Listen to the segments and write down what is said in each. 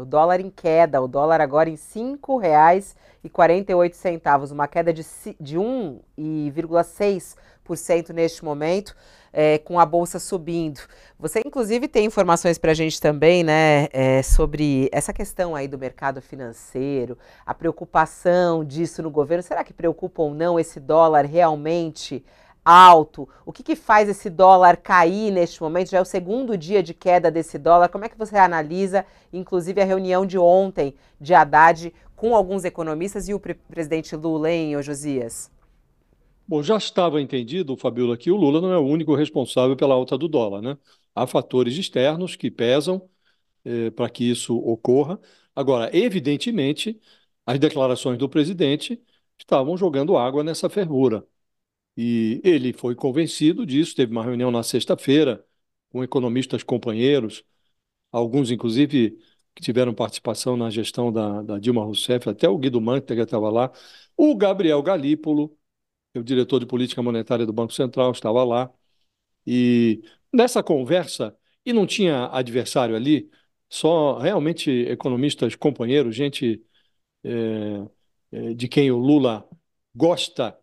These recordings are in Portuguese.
O dólar em queda, o dólar agora em R$ 5,48, uma queda de, de 1,6% neste momento, é, com a bolsa subindo. Você, inclusive, tem informações para a gente também, né, é, sobre essa questão aí do mercado financeiro, a preocupação disso no governo. Será que preocupa ou não esse dólar realmente? alto? O que, que faz esse dólar cair neste momento? Já é o segundo dia de queda desse dólar. Como é que você analisa, inclusive, a reunião de ontem de Haddad com alguns economistas e o pre presidente Lula, hein, ô Josias? Bom, já estava entendido, Fabiola, que o Lula não é o único responsável pela alta do dólar, né? Há fatores externos que pesam eh, para que isso ocorra. Agora, evidentemente, as declarações do presidente estavam jogando água nessa fervura. E ele foi convencido disso, teve uma reunião na sexta-feira com economistas companheiros, alguns, inclusive, que tiveram participação na gestão da, da Dilma Rousseff, até o Guido Mantega estava lá, o Gabriel Galípolo, é o diretor de política monetária do Banco Central, estava lá. E nessa conversa, e não tinha adversário ali, só realmente economistas companheiros, gente é, é, de quem o Lula gosta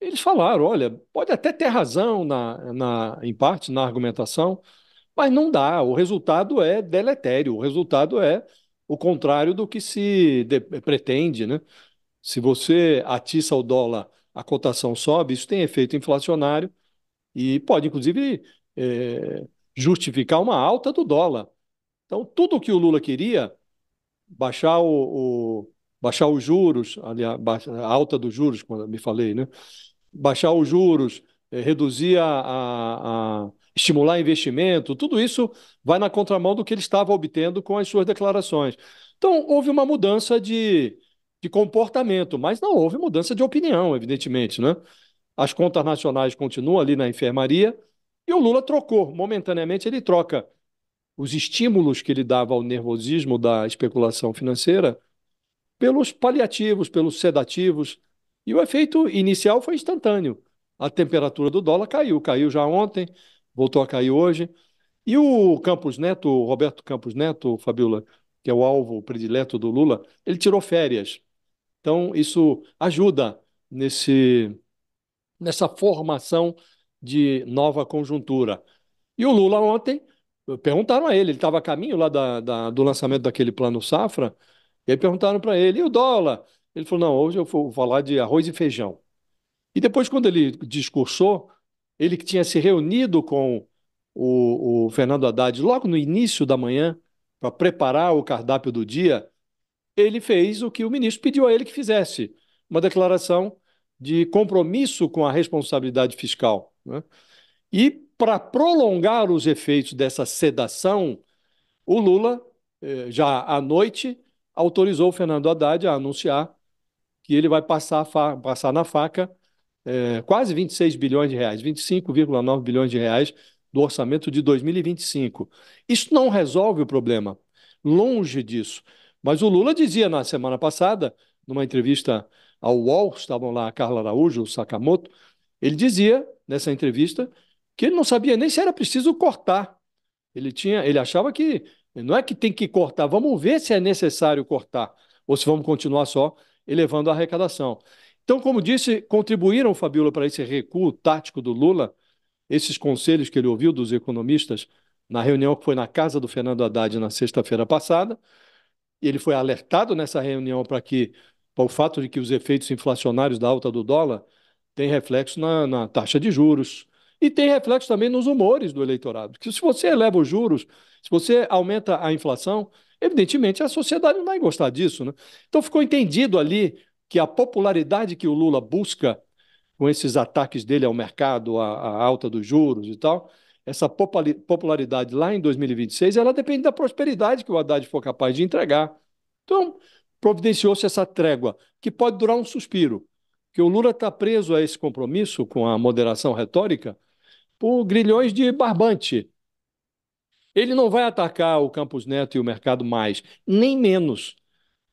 eles falaram: olha, pode até ter razão na, na, em parte na argumentação, mas não dá. O resultado é deletério, o resultado é o contrário do que se de, pretende. Né? Se você atiça o dólar, a cotação sobe, isso tem efeito inflacionário e pode, inclusive, é, justificar uma alta do dólar. Então, tudo o que o Lula queria, baixar o, o baixar os juros, aliás, a alta dos juros, quando me falei, né? Baixar os juros, é, reduzir a, a, a, estimular investimento, tudo isso vai na contramão do que ele estava obtendo com as suas declarações. Então, houve uma mudança de, de comportamento, mas não houve mudança de opinião, evidentemente, né? As contas nacionais continuam ali na enfermaria e o Lula trocou, momentaneamente ele troca os estímulos que ele dava ao nervosismo da especulação financeira pelos paliativos, pelos sedativos. E o efeito inicial foi instantâneo. A temperatura do dólar caiu, caiu já ontem, voltou a cair hoje. E o Campos Neto, o Roberto Campos Neto, Fabiola, que é o alvo predileto do Lula, ele tirou férias. Então, isso ajuda nesse, nessa formação de nova conjuntura. E o Lula ontem, perguntaram a ele, ele estava a caminho lá da, da, do lançamento daquele plano Safra, e aí perguntaram para ele, e o dólar? Ele falou, não, hoje eu vou falar de arroz e feijão. E depois, quando ele discursou, ele que tinha se reunido com o, o Fernando Haddad logo no início da manhã, para preparar o cardápio do dia, ele fez o que o ministro pediu a ele que fizesse, uma declaração de compromisso com a responsabilidade fiscal. Né? E para prolongar os efeitos dessa sedação, o Lula, eh, já à noite, autorizou o Fernando Haddad a anunciar que ele vai passar, passar na faca é, quase 26 bilhões de reais, 25,9 bilhões de reais do orçamento de 2025. Isso não resolve o problema, longe disso. Mas o Lula dizia na semana passada, numa entrevista ao UOL, estavam lá a Carla Araújo, o Sakamoto, ele dizia nessa entrevista que ele não sabia nem se era preciso cortar. Ele tinha, ele achava que não é que tem que cortar, vamos ver se é necessário cortar ou se vamos continuar só elevando a arrecadação. Então, como disse, contribuíram, Fabiola, para esse recuo tático do Lula, esses conselhos que ele ouviu dos economistas na reunião que foi na casa do Fernando Haddad na sexta-feira passada. Ele foi alertado nessa reunião para que para o fato de que os efeitos inflacionários da alta do dólar têm reflexo na, na taxa de juros, e tem reflexo também nos humores do eleitorado. Que se você eleva os juros, se você aumenta a inflação, evidentemente a sociedade não vai gostar disso. Né? Então ficou entendido ali que a popularidade que o Lula busca com esses ataques dele ao mercado, à, à alta dos juros e tal, essa popularidade lá em 2026, ela depende da prosperidade que o Haddad for capaz de entregar. Então, providenciou-se essa trégua, que pode durar um suspiro, que o Lula está preso a esse compromisso com a moderação retórica por grilhões de barbante. Ele não vai atacar o Campos Neto e o mercado mais, nem menos.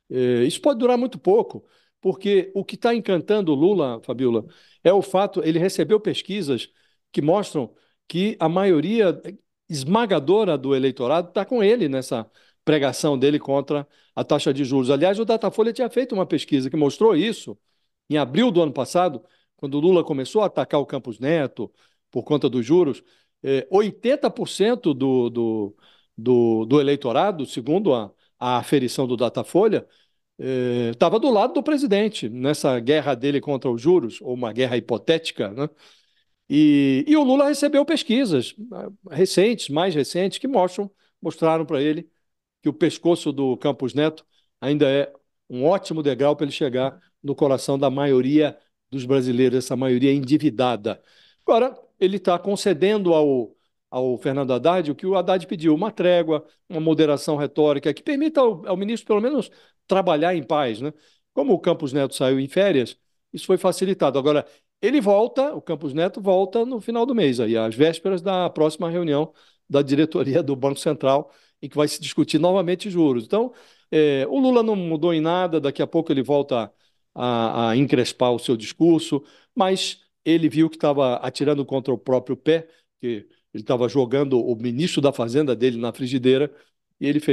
É, isso pode durar muito pouco, porque o que está encantando o Lula, Fabiola, é o fato, ele recebeu pesquisas que mostram que a maioria esmagadora do eleitorado está com ele nessa pregação dele contra a taxa de juros. Aliás, o Datafolha tinha feito uma pesquisa que mostrou isso em abril do ano passado, quando o Lula começou a atacar o Campos Neto, por conta dos juros, é, 80% do, do, do, do, eleitorado, segundo a, a aferição do Datafolha, estava é, do lado do presidente nessa guerra dele contra os juros, ou uma guerra hipotética, né? E, e o Lula recebeu pesquisas né, recentes, mais recentes, que mostram, mostraram para ele que o pescoço do Campos Neto ainda é um ótimo degrau para ele chegar no coração da maioria dos brasileiros, essa maioria endividada. Agora, ele está concedendo ao, ao Fernando Haddad o que o Haddad pediu, uma trégua, uma moderação retórica, que permita ao, ao ministro, pelo menos, trabalhar em paz. Né? Como o Campos Neto saiu em férias, isso foi facilitado. Agora, ele volta, o Campos Neto volta no final do mês, aí, às vésperas da próxima reunião da diretoria do Banco Central, em que vai se discutir novamente juros. Então, é, o Lula não mudou em nada, daqui a pouco ele volta a, a encrespar o seu discurso, mas ele viu que estava atirando contra o próprio pé, que ele estava jogando o ministro da Fazenda dele na frigideira, e ele fez